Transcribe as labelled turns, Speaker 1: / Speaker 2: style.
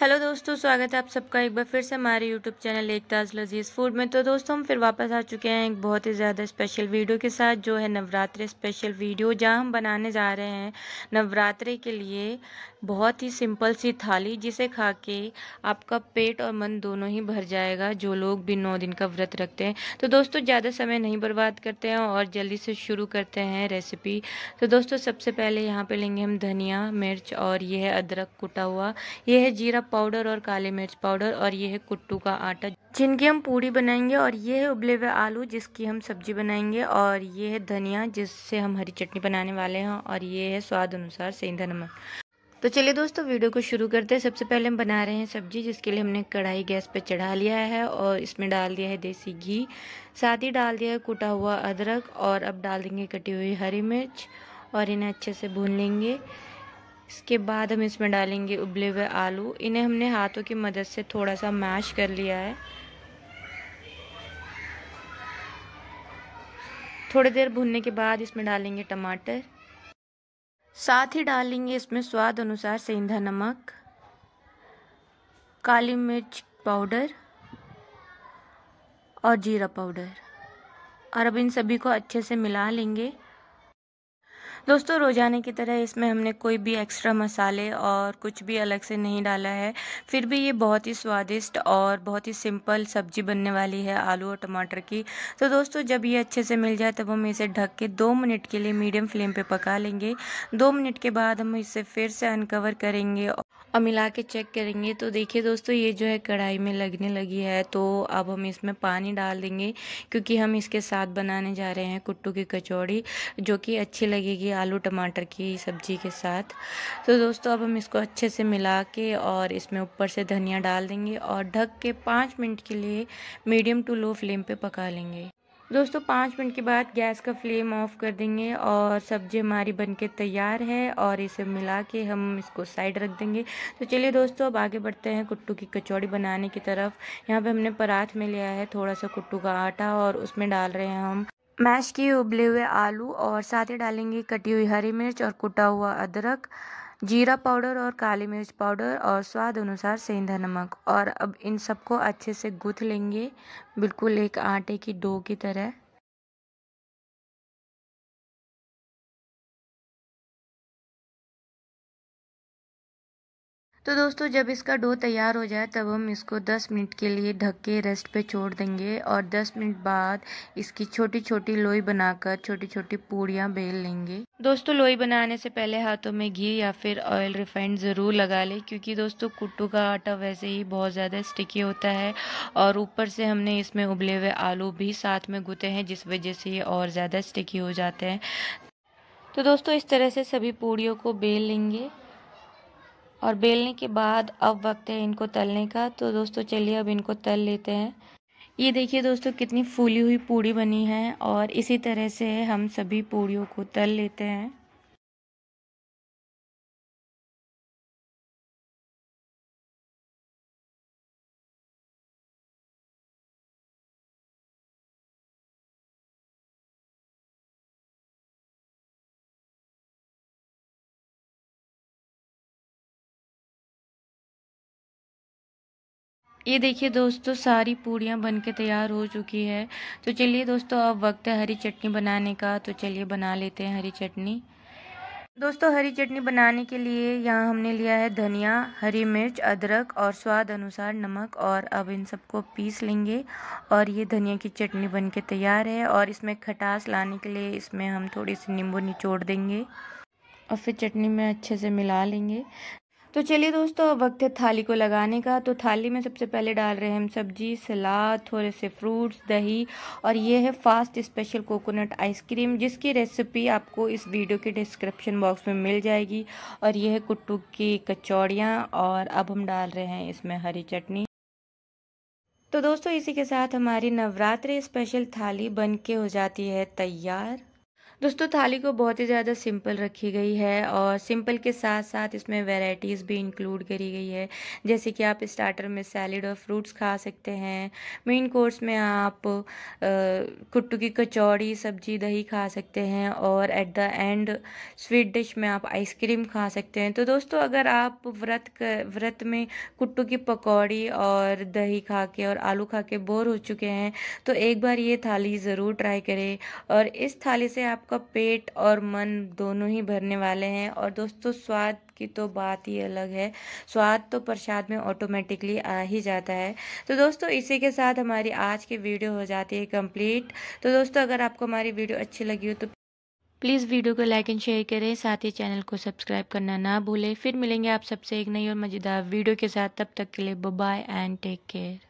Speaker 1: hello दोस्तों स्वागत है आप सबका एक बार फिर से हमारे यूट्यूब चैनल एक ताज लजीज़ फूड में तो दोस्तों हम फिर वापस आ चुके हैं एक बहुत ही ज़्यादा स्पेशल वीडियो के साथ जो है नवरात्रे स्पेशल वीडियो जहां हम बनाने जा रहे हैं नवरात्रे के लिए बहुत ही सिंपल सी थाली जिसे खा के आपका पेट और मन दोनों ही भर जाएगा जो लोग भी नौ दिन का व्रत रखते हैं तो दोस्तों ज़्यादा समय नहीं बर्बाद करते हैं और जल्दी से शुरू करते हैं रेसिपी तो दोस्तों सबसे पहले यहाँ पे लेंगे हम धनिया मिर्च और ये है अदरक कुटा हुआ ये है जीरा पाउडर और काले मिर्च पाउडर और ये है कुट्टू का आटा जिनकी हम पूड़ी बनाएंगे और ये है उबले हुए आलू जिसकी हम सब्जी बनाएंगे और ये है धनिया जिससे हम हरी चटनी बनाने वाले हैं और ये है स्वाद अनुसार सेंधा नमक तो चलिए दोस्तों वीडियो को शुरू करते हैं सबसे पहले हम बना रहे हैं सब्जी जिसके लिए हमने कढ़ाई गैस पर चढ़ा लिया है और इसमें डाल दिया है देसी घी साथ ही डाल दिया है कूटा हुआ अदरक और अब डाल देंगे कटी हुई हरी मिर्च और इन्हें अच्छे से भून लेंगे इसके बाद हम इसमें डालेंगे उबले हुए आलू इन्हें हमने हाथों की मदद से थोड़ा सा मैश कर लिया है थोड़ी देर भूनने के बाद इसमें डालेंगे टमाटर साथ ही डालेंगे इसमें स्वाद अनुसार सेंधा नमक काली मिर्च पाउडर और जीरा पाउडर और अब इन सभी को अच्छे से मिला लेंगे दोस्तों रोजाने की तरह इसमें हमने कोई भी एक्स्ट्रा मसाले और कुछ भी अलग से नहीं डाला है फिर भी ये बहुत ही स्वादिष्ट और बहुत ही सिंपल सब्जी बनने वाली है आलू और टमाटर की तो दोस्तों जब ये अच्छे से मिल जाए तब हम इसे ढक के दो मिनट के लिए मीडियम फ्लेम पर पका लेंगे दो मिनट के बाद हम इसे फिर से अनकवर करेंगे और मिला के चेक करेंगे तो देखिए दोस्तों ये जो है कढ़ाई में लगने लगी है तो अब हम इसमें पानी डाल देंगे क्योंकि हम इसके साथ बनाने जा रहे हैं कुट्टू की कचौड़ी जो कि अच्छी लगेगी ये आलू टमाटर की सब्ज़ी के साथ तो दोस्तों अब हम इसको अच्छे से मिला के और इसमें ऊपर से धनिया डाल देंगे और ढक के पाँच मिनट के लिए मीडियम टू लो फ्लेम पे पका लेंगे दोस्तों पाँच मिनट के बाद गैस का फ्लेम ऑफ कर देंगे और सब्ज़ी हमारी बनके तैयार है और इसे मिला के हम इसको साइड रख देंगे तो चलिए दोस्तों अब आगे बढ़ते हैं कुट्टू की कचौड़ी बनाने की तरफ यहाँ पे हमने परात में लिया है थोड़ा सा कुट्टू का आटा और उसमें डाल रहे हैं हम मैश किए उबले हुए आलू और साथ ही डालेंगे कटी हुई हरी मिर्च और कुटा हुआ अदरक जीरा पाउडर और काली मिर्च पाउडर और स्वाद अनुसार सेंधा नमक और अब इन सबको अच्छे से गूँथ लेंगे बिल्कुल एक आटे की डो की तरह तो दोस्तों जब इसका डो तैयार हो जाए तब हम इसको 10 मिनट के लिए ढक के रेस्ट पे छोड़ देंगे और 10 मिनट बाद इसकी छोटी छोटी लोई बनाकर छोटी छोटी पूड़ियाँ बेल लेंगे दोस्तों लोई बनाने से पहले हाथों में घी या फिर ऑयल रिफाइंड ज़रूर लगा लें क्योंकि दोस्तों कुट्टू का आटा वैसे ही बहुत ज़्यादा स्टिकी होता है और ऊपर से हमने इसमें उबले हुए आलू भी साथ में गुते हैं जिस वजह से ये और ज़्यादा स्टिकी हो जाते हैं तो दोस्तों इस तरह से सभी पूड़ियों को बेल लेंगे और बेलने के बाद अब वक्त है इनको तलने का तो दोस्तों चलिए अब इनको तल लेते हैं ये देखिए दोस्तों कितनी फूली हुई पूड़ी बनी है और इसी तरह से हम सभी पूड़ियों को तल लेते हैं ये देखिए दोस्तों सारी पूड़ियाँ बन के तैयार हो चुकी है तो चलिए दोस्तों अब वक्त है हरी चटनी बनाने का तो चलिए बना लेते हैं हरी चटनी दोस्तों हरी चटनी बनाने के लिए यहाँ हमने लिया है धनिया हरी मिर्च अदरक और स्वाद अनुसार नमक और अब इन सबको पीस लेंगे और ये धनिया की चटनी बन के तैयार है और इसमें खटास लाने के लिए इसमें हम थोड़ी सी नींबू निचोड़ देंगे और फिर चटनी में अच्छे से मिला लेंगे तो चलिए दोस्तों अब वक्त है थाली को लगाने का तो थाली में सबसे पहले डाल रहे हैं हम सब्जी सलाद थोड़े से फ्रूट्स दही और ये है फास्ट स्पेशल कोकोनट आइसक्रीम जिसकी रेसिपी आपको इस वीडियो के डिस्क्रिप्शन बॉक्स में मिल जाएगी और ये है कुट्टू की कचौड़ियाँ और अब हम डाल रहे हैं इसमें हरी चटनी तो दोस्तों इसी के साथ हमारी नवरात्रि स्पेशल थाली बन के हो जाती है तैयार दोस्तों थाली को बहुत ही ज़्यादा सिंपल रखी गई है और सिंपल के साथ साथ इसमें वेराइटीज़ भी इंक्लूड करी गई है जैसे कि आप स्टार्टर में सैलड और फ्रूट्स खा सकते हैं मेन कोर्स में आप कुट्टू की कचौड़ी सब्जी दही खा सकते हैं और at the end sweet dish में आप आइसक्रीम खा सकते हैं तो दोस्तों अगर आप व्रत व्रत में कुट्टू की पकौड़ी और दही खा के और आलू खा के बोर हो चुके हैं तो एक बार ये थाली ज़रूर ट्राई करें और इस थाली से आप आपका पेट और मन दोनों ही भरने वाले हैं और दोस्तों स्वाद की तो बात ही अलग है स्वाद तो प्रसाद में ऑटोमेटिकली आ ही जाता है तो दोस्तों इसी के साथ हमारी आज की वीडियो हो जाती है कंप्लीट तो दोस्तों अगर आपको हमारी वीडियो अच्छी लगी हो तो प्लीज़ वीडियो को लाइक एंड शेयर करें साथ ही चैनल को सब्सक्राइब करना ना भूलें फिर मिलेंगे आप सबसे एक नई और मज़ेदार वीडियो के साथ तब तक के लिए बाय एंड टेक केयर